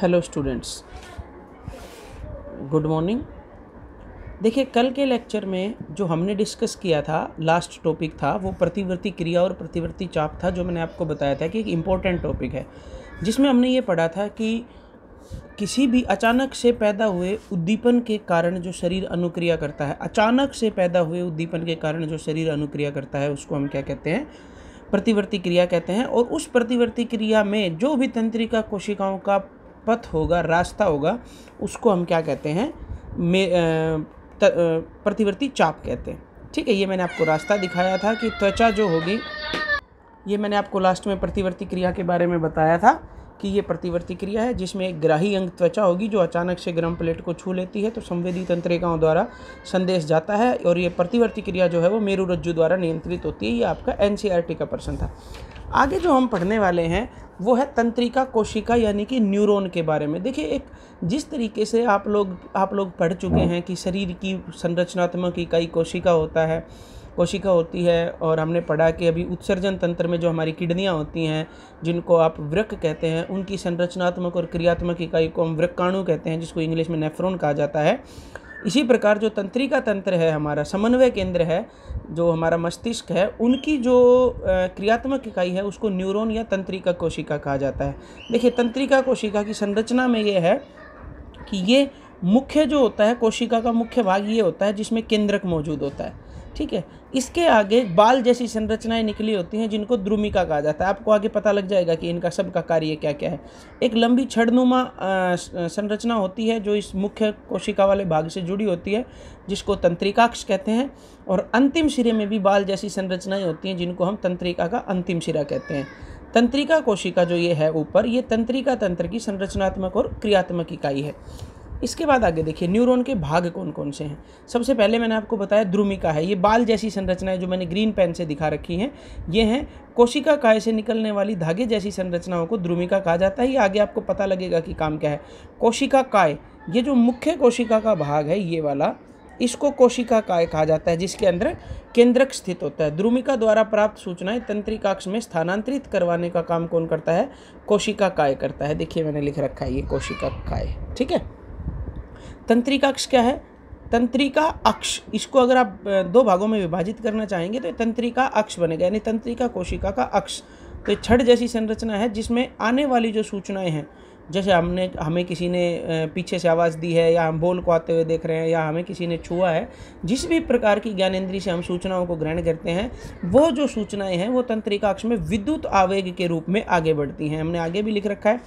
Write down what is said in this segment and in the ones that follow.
hello students good morning देखिए कल के लेक्चर में जो हमने डिस्कस किया था लास्ट टॉपिक था वो प्रतिवर्ती क्रिया और प्रतिवर्ती चाप था जो मैंने आपको बताया था कि एक इम्पोर्टेंट टॉपिक है जिसमें हमने ये पढ़ा था कि किसी भी अचानक से पैदा हुए उद्दीपन के कारण जो शरीर अनुक्रिया करता है अचानक से पैदा हुए उद्दीपन के कारण जो शरीर अनुक्रिया करता है उसको हम क्या कहते हैं प्रतिवर्ती क्रिया कहते हैं और उस प्रतिवर्ती क्रिया में जो भी तंत्रिका कोशिकाओं का पथ होगा रास्ता होगा उसको हम क्या कहते हैं प्रतिवर्ती चाप कहते हैं ठीक है ये मैंने आपको रास्ता दिखाया था कि त्वचा जो होगी ये मैंने आपको लास्ट में प्रतिवर्ती क्रिया के बारे में बताया था कि ये प्रतिवर्ती क्रिया है जिसमें एक ग्राही अंग त्वचा होगी जो अचानक से गर्म प्लेट को छू लेती है तो संवेदी तंत्रिकाओं द्वारा संदेश जाता है और ये प्रतिवर्ती क्रिया जो है वो मेरू रज्जु द्वारा नियंत्रित होती है ये आपका एन e का प्रश्न था आगे जो हम पढ़ने वाले हैं वो है तंत्रिका कोशिका यानी कि न्यूरॉन के बारे में देखिए एक जिस तरीके से आप लोग आप लोग पढ़ चुके हैं कि शरीर की संरचनात्मक इकाई कोशिका होता है कोशिका होती है और हमने पढ़ा कि अभी उत्सर्जन तंत्र में जो हमारी किडनियाँ होती हैं जिनको आप वृक कहते हैं उनकी संरचनात्मक और क्रियात्मक इकाई को हम वृक्काणु कहते हैं जिसको इंग्लिश में नेफ्रोन कहा जाता है इसी प्रकार जो तंत्रिका तंत्र है हमारा समन्वय केंद्र है जो हमारा मस्तिष्क है उनकी जो क्रियात्मक इकाई है उसको न्यूरोन या तंत्रिका कोशिका कहा जाता है देखिए तंत्रिका कोशिका की संरचना में ये है कि ये मुख्य जो होता है कोशिका का मुख्य भाग ये होता है जिसमें केंद्रक मौजूद होता है ठीक है इसके आगे बाल जैसी संरचनाएं निकली होती हैं जिनको द्रुमिका कहा जाता है आपको आगे पता लग जाएगा कि इनका सब का कार्य क्या क्या है एक लंबी छड़नुमा संरचना होती है जो इस मुख्य कोशिका वाले भाग से जुड़ी होती है जिसको तंत्रिकाक्ष कहते हैं और अंतिम सिरे में भी बाल जैसी संरचनाएँ होती हैं जिनको हम तंत्रिका का अंतिम सिरा कहते हैं तंत्रिका कोशिका जो ये है ऊपर ये तंत्रिका तंत्र की संरचनात्मक और क्रियात्मक इकाई है इसके बाद आगे देखिए न्यूरॉन के भाग कौन कौन से हैं सबसे पहले मैंने आपको बताया द्रुमिका है ये बाल जैसी संरचना है जो मैंने ग्रीन पेन से दिखा रखी है ये हैं कोशिका काय से निकलने वाली धागे जैसी संरचनाओं को द्रुमिका कहा जाता है ये आगे आपको पता लगेगा कि काम क्या है कोशिका काय ये जो मुख्य कोशिका का भाग है ये वाला इसको कोशिका काय कहा जाता है जिसके अंदर केंद्रक स्थित होता है द्रुमिका द्वारा प्राप्त सूचनाएं तंत्रिकाक्ष में स्थानांतरित करवाने का काम कौन करता है कोशिका काय करता है देखिए मैंने लिख रखा है ये कोशिका काय ठीक है तंत्रिका अक्ष क्या है तंत्रिका अक्ष इसको अगर आप दो भागों में विभाजित करना चाहेंगे तो तंत्रिका अक्ष बनेगा यानी तंत्रिका कोशिका का अक्ष तो छठ जैसी संरचना है जिसमें आने वाली जो सूचनाएं हैं जैसे हमने हमें किसी ने पीछे से आवाज़ दी है या हम बोल को आते हुए देख रहे हैं या हमें किसी ने छुआ है जिस भी प्रकार की ज्ञानेन्द्री से हम सूचनाओं को ग्रहण करते हैं वो जो सूचनाएं हैं वो तंत्रिका अक्ष में विद्युत आवेग के रूप में आगे बढ़ती हैं हमने आगे भी लिख रखा है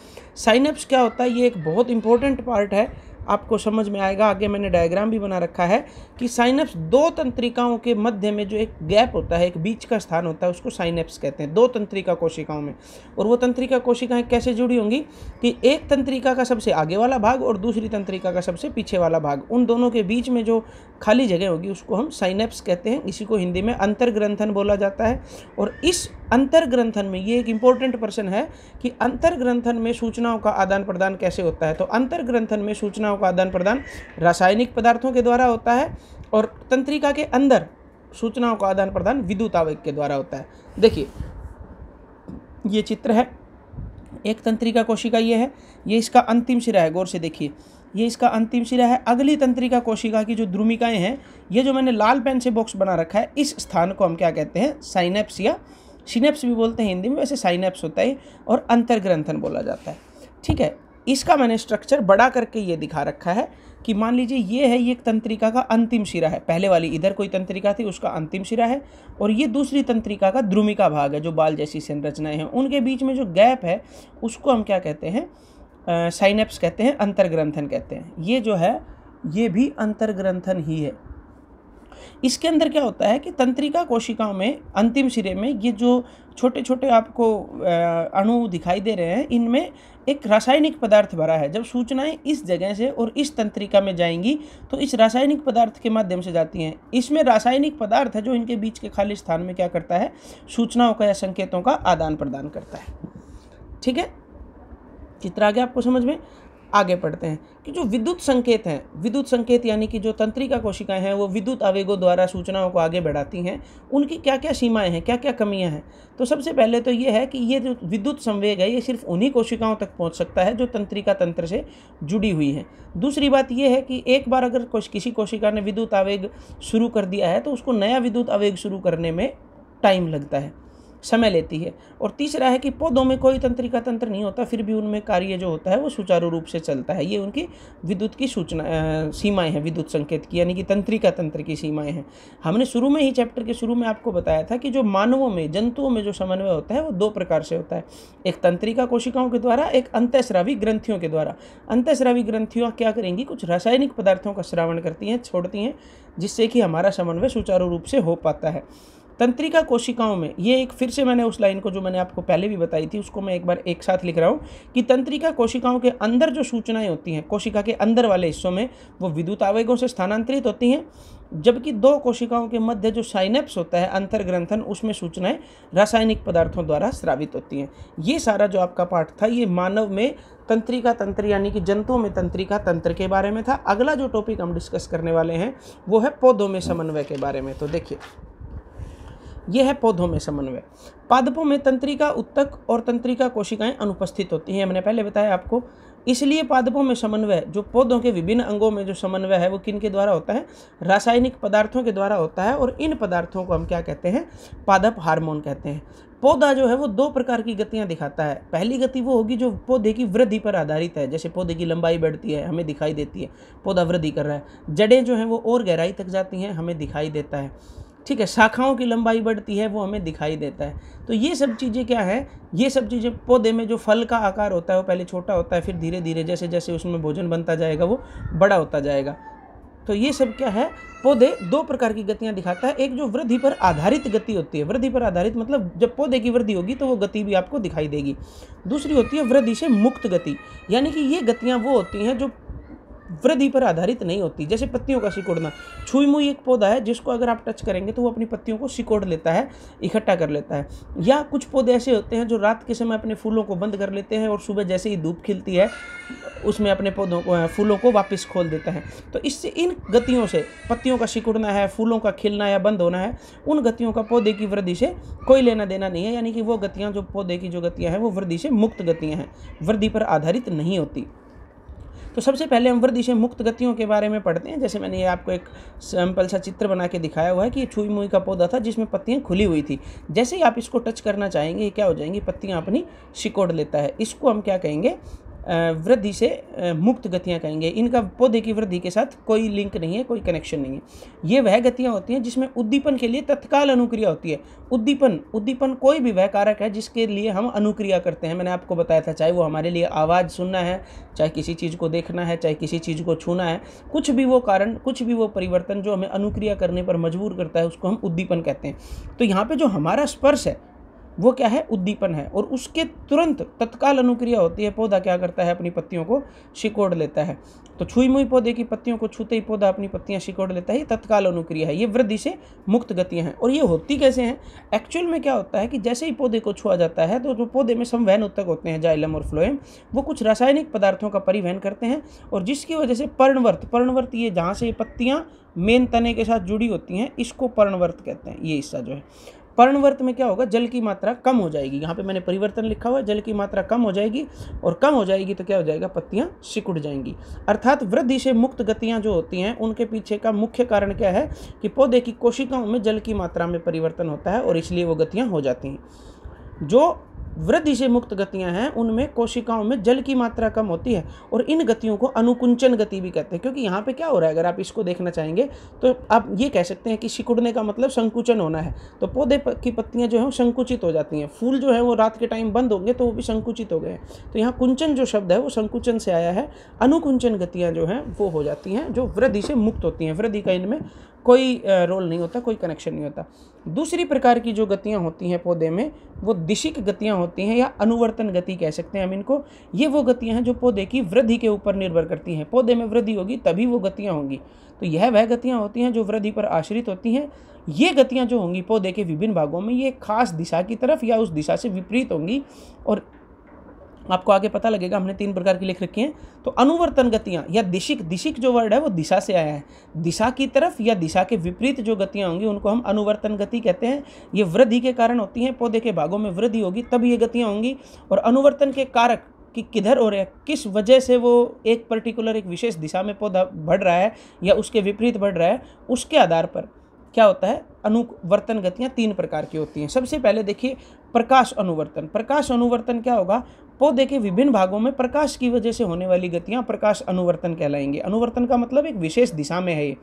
साइनअप्स क्या होता है ये एक बहुत इंपॉर्टेंट पार्ट है आपको समझ में आएगा आगे मैंने डायग्राम भी बना रखा है कि साइनप्स दो तंत्रिकाओं के मध्य में जो एक गैप होता है एक बीच का स्थान होता है उसको साइनप्स कहते हैं दो तंत्रिका कोशिकाओं में और वो तंत्रिका कोशिकाएं कैसे जुड़ी होंगी कि एक तंत्रिका का सबसे आगे वाला भाग और दूसरी तंत्रिका का सबसे पीछे वाला भाग उन दोनों के बीच में जो खाली जगह होगी उसको हम साइनप्स कहते हैं इसी को हिंदी में अंतर्ग्रंथन बोला जाता है और इस अंतर ग्रंथन में ये एक इम्पोर्टेंट पर्सन है कि अंतर ग्रंथन में सूचनाओं का आदान प्रदान कैसे होता है तो अंतर ग्रंथन में सूचनाओं का आदान प्रदान रासायनिक पदार्थों के द्वारा होता है और तंत्रिका के अंदर सूचनाओं का आदान प्रदान विद्युत आवेग के द्वारा होता है देखिए ये चित्र है एक तंत्रिका कोशिका ये है ये इसका अंतिम सिरा है गौर से देखिए ये इसका अंतिम सिरा है अगली तंत्रिका कोशिका की जो ध्रुमिकाएं हैं ये जो मैंने लाल पेन से बॉक्स बना रखा है इस स्थान को हम क्या कहते हैं साइनेप्स या सिनेप्स भी बोलते हैं हिंदी में वैसे साइनेप्स होता है और अंतर्ग्रंथन बोला जाता है ठीक है इसका मैंने स्ट्रक्चर बड़ा करके ये दिखा रखा है कि मान लीजिए ये है ये एक तंत्रिका का अंतिम शिरा है पहले वाली इधर कोई तंत्रिका थी उसका अंतिम शिरा है और ये दूसरी तंत्रिका का द्रुमिका भाग है जो बाल जैसी संरचनाएं हैं उनके बीच में जो गैप है उसको हम क्या कहते हैं साइनेप्स कहते हैं अंतर्ग्रंथन कहते हैं ये जो है ये भी अंतर्ग्रंथन ही है इसके अंदर क्या होता है कि तंत्रिका कोशिकाओं में अंतिम सिरे में ये जो छोटे छोटे आपको अणु दिखाई दे रहे हैं इनमें एक रासायनिक पदार्थ भरा है जब सूचनाएं इस जगह से और इस तंत्रिका में जाएंगी तो इस रासायनिक पदार्थ के माध्यम से जाती हैं इसमें रासायनिक पदार्थ है जो इनके बीच के खाली स्थान में क्या करता है सूचनाओं का या संकेतों का आदान प्रदान करता है ठीक है चित्र आ गया आपको समझ में आगे पढ़ते हैं कि जो विद्युत संकेत हैं विद्युत संकेत यानी कि जो तंत्रिका कोशिकाएं हैं वो विद्युत आवेगों द्वारा सूचनाओं को आगे बढ़ाती हैं उनकी क्या क्या सीमाएं हैं क्या क्या कमियां हैं तो सबसे पहले तो ये है कि ये जो विद्युत संवेग है ये सिर्फ उन्हीं कोशिकाओं तक पहुँच सकता है जो तंत्रिका तंत्र से जुड़ी हुई हैं दूसरी बात यह है कि एक बार अगर किसी कोशिका ने विद्युत आवेग शुरू कर दिया है तो उसको नया विद्युत आवेग शुरू करने में टाइम लगता है समय लेती है और तीसरा है कि पौधों में कोई तंत्रिका तंत्र नहीं होता फिर भी उनमें कार्य जो होता है वो सुचारू रूप से चलता है ये उनकी विद्युत की सूचना सीमाएँ हैं विद्युत संकेत की यानी कि तंत्रिका तंत्र की सीमाएँ हैं हमने शुरू में ही चैप्टर के शुरू में आपको बताया था कि जो मानवों में जंतुओं में जो समन्वय होता है वो दो प्रकार से होता है एक तंत्रिका कोशिकाओं के द्वारा एक अंत्यस्रावी ग्रंथियों के द्वारा अंत्यस्रावी ग्रंथियाँ क्या करेंगी कुछ रासायनिक पदार्थों का श्रावण करती हैं छोड़ती हैं जिससे कि हमारा समन्वय सुचारू रूप से हो पाता है तंत्रिका कोशिकाओं में ये एक फिर से मैंने उस लाइन को जो मैंने आपको पहले भी बताई थी उसको मैं एक बार एक साथ लिख रहा हूँ कि तंत्रिका कोशिकाओं के अंदर जो सूचनाएं होती हैं कोशिका के अंदर वाले हिस्सों में वो विद्युत आवेगों से स्थानांतरित होती हैं जबकि दो कोशिकाओं के मध्य जो साइनेप्स होता है अंतर्ग्रंथन उसमें सूचनाएं रासायनिक पदार्थों द्वारा स्रावित होती हैं ये सारा जो आपका पाठ था ये मानव में तंत्रिका तंत्र यानी कि जंतुओं में तंत्रिका तंत्र के बारे में था अगला जो टॉपिक हम डिस्कस करने वाले हैं वो है पौधों में समन्वय के बारे में तो देखिए यह है पौधों में समन्वय पादपों में तंत्रिका उत्तक और तंत्रिका कोशिकाएं अनुपस्थित होती हैं मैंने पहले बताया आपको इसलिए पादपों में समन्वय जो पौधों के विभिन्न अंगों में जो समन्वय है वो किन के द्वारा होता है रासायनिक पदार्थों के द्वारा होता है और इन पदार्थों को हम क्या कहते हैं पादप हार्मोन कहते हैं पौधा जो है वो दो प्रकार की गतियाँ दिखाता है पहली गति वो होगी जो पौधे की वृद्धि पर आधारित है जैसे पौधे की लंबाई बढ़ती है हमें दिखाई देती है पौधा वृद्धि कर रहा है जड़ें जो हैं वो और गहराई तक जाती हैं हमें दिखाई देता है ठीक है शाखाओं की लंबाई बढ़ती है वो हमें दिखाई देता है तो ये सब चीज़ें क्या है ये सब चीज़ें पौधे में जो फल का आकार होता है वो पहले छोटा होता है फिर धीरे धीरे जैसे जैसे उसमें भोजन बनता जाएगा वो बड़ा होता जाएगा तो ये सब क्या है पौधे दो प्रकार की गतियाँ दिखाता है एक जो वृद्धि पर आधारित गति होती है वृद्धि पर आधारित मतलब जब पौधे की वृद्धि होगी तो वो गति भी आपको दिखाई देगी दूसरी होती है वृद्धि से मुक्त गति यानी कि ये गतियाँ वो होती हैं जो वृद्धि पर आधारित नहीं होती जैसे पत्तियों का सिकोड़ना छुईमुई एक पौधा है जिसको अगर आप टच करेंगे तो वो अपनी पत्तियों को सिकोड़ लेता है इकट्ठा कर लेता है या कुछ पौधे ऐसे होते हैं जो रात के समय अपने फूलों को बंद कर लेते हैं और सुबह जैसे ही धूप खिलती है उसमें अपने पौधों को फूलों को वापस खोल देता है तो इससे इन गतियों से पत्तियों का सिकुड़ना है फूलों का खिलना या बंद होना है उन गतियों का पौधे की वृद्धि से कोई लेना देना नहीं है यानी कि वो गतियाँ जो पौधे की जो गतियाँ हैं वो वृद्धि से मुक्त गतियाँ हैं वृद्धि पर आधारित नहीं होती तो सबसे पहले हम से मुक्त गतियों के बारे में पढ़ते हैं जैसे मैंने ये आपको एक सैम्पल सा चित्र बना के दिखाया हुआ है कि ये छुई मुई का पौधा था जिसमें पत्तियाँ खुली हुई थी जैसे ही आप इसको टच करना चाहेंगे क्या हो जाएंगी पत्तियाँ अपनी सिकोड़ लेता है इसको हम क्या कहेंगे वृद्धि से मुक्त गतियाँ कहेंगे इनका पौधे की वृद्धि के साथ कोई लिंक नहीं है कोई कनेक्शन नहीं है ये वह गतियाँ होती हैं जिसमें उद्दीपन के लिए तत्काल अनुक्रिया होती है उद्दीपन उद्दीपन कोई भी वह कारक है जिसके लिए हम अनुक्रिया करते हैं मैंने आपको बताया था चाहे वो हमारे लिए आवाज़ सुनना है चाहे किसी चीज़ को देखना है चाहे किसी चीज़ को छूना है कुछ भी वो कारण कुछ भी वो परिवर्तन जो हमें अनुक्रिया करने पर मजबूर करता है उसको हम उद्दीपन कहते हैं तो यहाँ पर जो हमारा स्पर्श है वो क्या है उद्दीपन है और उसके तुरंत तत्काल अनुक्रिया होती है पौधा क्या करता है अपनी पत्तियों को शिकोड़ लेता है तो छुई मुई पौधे की पत्तियों को छूते ही पौधा अपनी पत्तियां शिकोड़ लेता है ये तत्काल अनुक्रिया है ये वृद्धि से मुक्त गतियां हैं और ये होती कैसे हैं एक्चुअल में क्या होता है कि जैसे ही पौधे को छुआ जाता है तो जो पौधे में संवहन उत्तक होते हैं जाइलम और फ्लोएम वो कुछ रासायनिक पदार्थों का परिवहन करते हैं और जिसकी वजह से पर्णवर्त पर्णवर्त ये जहाँ से ये पत्तियाँ मेन तने के साथ जुड़ी होती हैं इसको पर्णवर्त कहते हैं ये हिस्सा जो है पर्णवर्त में क्या होगा जल की मात्रा कम हो जाएगी यहाँ पे मैंने परिवर्तन लिखा हुआ है जल की मात्रा कम हो जाएगी और कम हो जाएगी तो क्या हो जाएगा पत्तियाँ सिकुड़ जाएंगी अर्थात वृद्धि से मुक्त गतियाँ जो होती हैं उनके पीछे का मुख्य कारण क्या है कि पौधे की कोशिकाओं में जल की मात्रा में परिवर्तन होता है और इसलिए वो गतियाँ हो जाती हैं जो वृद्धि से मुक्त गतियां हैं उनमें कोशिकाओं में जल की मात्रा कम होती है और इन गतियों को अनुकुंचन गति भी कहते हैं क्योंकि यहाँ पे क्या हो रहा है अगर आप इसको देखना चाहेंगे तो आप ये कह सकते हैं कि सिकुड़ने का मतलब संकुचन होना है तो पौधे की पत्तियाँ जो हैं वो संकुचित हो जाती हैं फूल जो है वो रात के टाइम बंद होंगे तो वो भी संकुचित हो गए तो यहाँ कुंचन जो शब्द है वो संकुचन से आया है अनुकुंचन गतियाँ जो हैं वो हो जाती हैं जो वृद्धि से मुक्त होती हैं वृद्धि का इनमें कोई रोल नहीं होता कोई कनेक्शन नहीं होता दूसरी प्रकार की जो गतियाँ होती हैं पौधे में वो दिशिक गतियाँ होती हैं या अनुवर्तन गति कह सकते हैं हम इनको ये वो गतियाँ हैं जो पौधे की वृद्धि के ऊपर निर्भर करती हैं पौधे में वृद्धि होगी तभी वो गतियाँ होंगी तो यह वह गतियाँ होती हैं जो वृद्धि पर आश्रित होती हैं ये गतियाँ जो होंगी पौधे के विभिन्न भागों में ये खास दिशा की तरफ या उस दिशा से विपरीत होंगी और आपको आगे पता लगेगा हमने तीन प्रकार की लिख रखी हैं तो अनुवर्तन गतियाँ या दिशिक दिशिक जो वर्ड है वो दिशा से आया है दिशा की तरफ या दिशा के विपरीत जो गतियाँ होंगी उनको हम अनुवर्तन गति कहते हैं ये वृद्धि के कारण होती हैं पौधे के भागों में वृद्धि होगी तब ये गतियाँ होंगी और अनुवर्तन के कारक कि किधर हो रहा है किस वजह से वो एक पर्टिकुलर एक विशेष दिशा में पौधा बढ़ रहा है या उसके विपरीत बढ़ रहा है उसके आधार पर क्या होता है अनुवर्तन गतियाँ तीन प्रकार की होती हैं सबसे पहले देखिए प्रकाश अनुवर्तन प्रकाश अनुवर्तन क्या होगा पौधे के विभिन्न भागों में प्रकाश की वजह से होने वाली गतियाँ प्रकाश अनुवर्तन कहलाएंगे अनुवर्तन का मतलब एक विशेष दिशा में है ये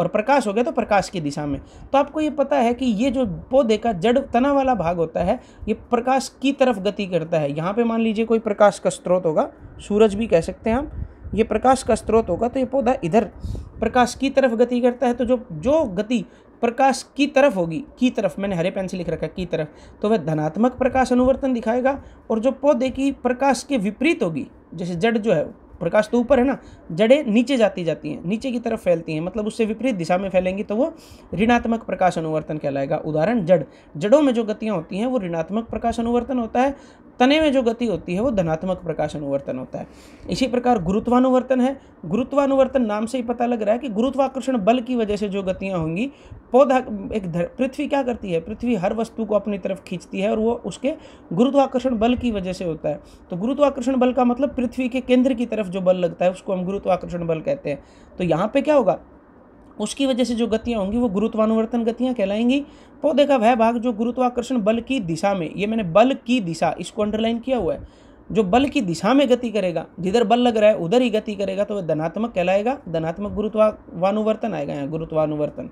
और प्रकाश हो गया तो प्रकाश की दिशा में तो आपको ये पता है कि ये जो पौधे का जड़ तना वाला भाग होता है ये प्रकाश की तरफ गति करता है यहाँ पे मान लीजिए कोई प्रकाश का स्रोत होगा सूरज भी कह सकते हैं हम ये प्रकाश का स्रोत होगा तो ये पौधा इधर प्रकाश की तरफ गति करता है तो जो जो गति प्रकाश की तरफ होगी की तरफ मैंने हरे पेन से लिख रखा है की तरफ तो वह धनात्मक प्रकाश अनुवर्तन दिखाएगा और जो पौधे की प्रकाश के विपरीत होगी जैसे जड़ जो है प्रकाश तो ऊपर है ना जड़ें नीचे जाती जाती हैं नीचे की तरफ फैलती हैं मतलब उससे विपरीत दिशा में फैलेंगी तो वो ऋणात्मक प्रकाश अनुवर्तन कहलाएगा उदाहरण जड़ जड़ों में जो गतियाँ होती हैं वो ऋणात्मक प्रकाश अनुवर्तन होता है तने में जो गति होती है वो धनात्मक प्रकाश अनुवर्तन होता है इसी प्रकार गुरुत्वानुवर्तन है गुरुत्वानुवर्तन नाम से ही पता लग रहा है कि गुरुत्वाकर्षण बल की वजह से जो गतियाँ होंगी पौधा एक पृथ्वी क्या करती है पृथ्वी हर वस्तु को अपनी तरफ खींचती है और वो उसके गुरुत्वाकर्षण बल की वजह से होता है तो गुरुत्वाकर्षण बल का मतलब पृथ्वी के केंद्र की तरफ जो बल लगता है उसको हम गुरुत्वाकर्षण बल कहते हैं तो यहाँ पर क्या होगा उसकी वजह से जो गतियाँ होंगी वो गुरुत्वानुवर्तन गतियाँ कहलाएंगी पौधे का वह भाग जो गुरुत्वाकर्षण बल की दिशा में ये मैंने बल की दिशा इसको अंडरलाइन किया हुआ है जो बल की दिशा में गति करेगा जिधर बल लग रहा है उधर ही गति करेगा तो वह धनात्मक कहलाएगा धनात्मक गुरुत्वानुवर्तन आएगा यहाँ गुरुत्वानुवर्तन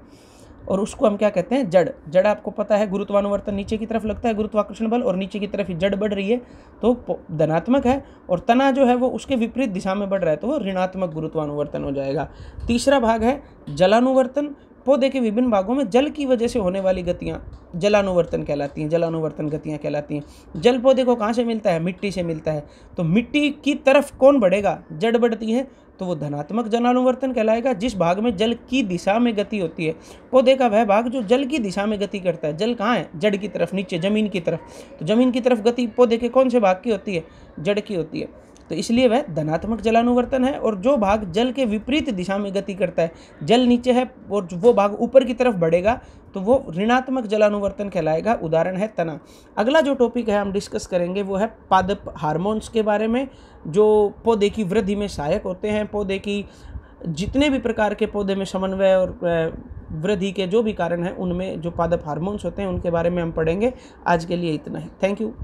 और उसको हम क्या कहते हैं जड़ जड़ आपको पता है गुरुत्वानुवर्तन नीचे की तरफ लगता है गुरुत्वाकर्षण बल और नीचे की तरफ ही जड़ बढ़ रही है तो धनात्मक है और तना जो है वो उसके विपरीत दिशा में बढ़ रहा है तो वो ऋणात्मक गुरुत्वानुवर्तन हो जाएगा तीसरा भाग है जलानुवर्तन पौधे के विभिन्न भागों में जल की वजह से होने वाली गतियाँ जलानुवर्तन कहलाती हैं जलानुवर्तन गतियाँ कहलाती हैं जल पौधे को कहाँ से मिलता है मिट्टी से मिलता है तो मिट्टी की तरफ कौन बढ़ेगा जड़ बढ़ती है तो वो धनात्मक जलानुवर्तन कहलाएगा जिस भाग में जल की दिशा में गति होती है पौधे का वह भाग जो जल की दिशा में गति करता है जल कहाँ है जड़ की तरफ नीचे जमीन की तरफ तो जमीन की तरफ गति पौधे के कौन से भाग की होती है जड़ की होती है तो इसलिए वह धनात्मक जलानुवर्तन है और जो भाग जल के विपरीत दिशा में गति करता है जल नीचे है और वो भाग ऊपर की तरफ बढ़ेगा तो वो ऋणात्मक जलानुवर्तन कहलाएगा उदाहरण है तना अगला जो टॉपिक है हम डिस्कस करेंगे वो है पादप हार्मोन्स के बारे में जो पौधे की वृद्धि में सहायक होते हैं पौधे की जितने भी प्रकार के पौधे में समन्वय और वृद्धि के जो भी कारण हैं उनमें जो पादप हार्मोन्स होते हैं उनके बारे में हम पढ़ेंगे आज के लिए इतना ही थैंक यू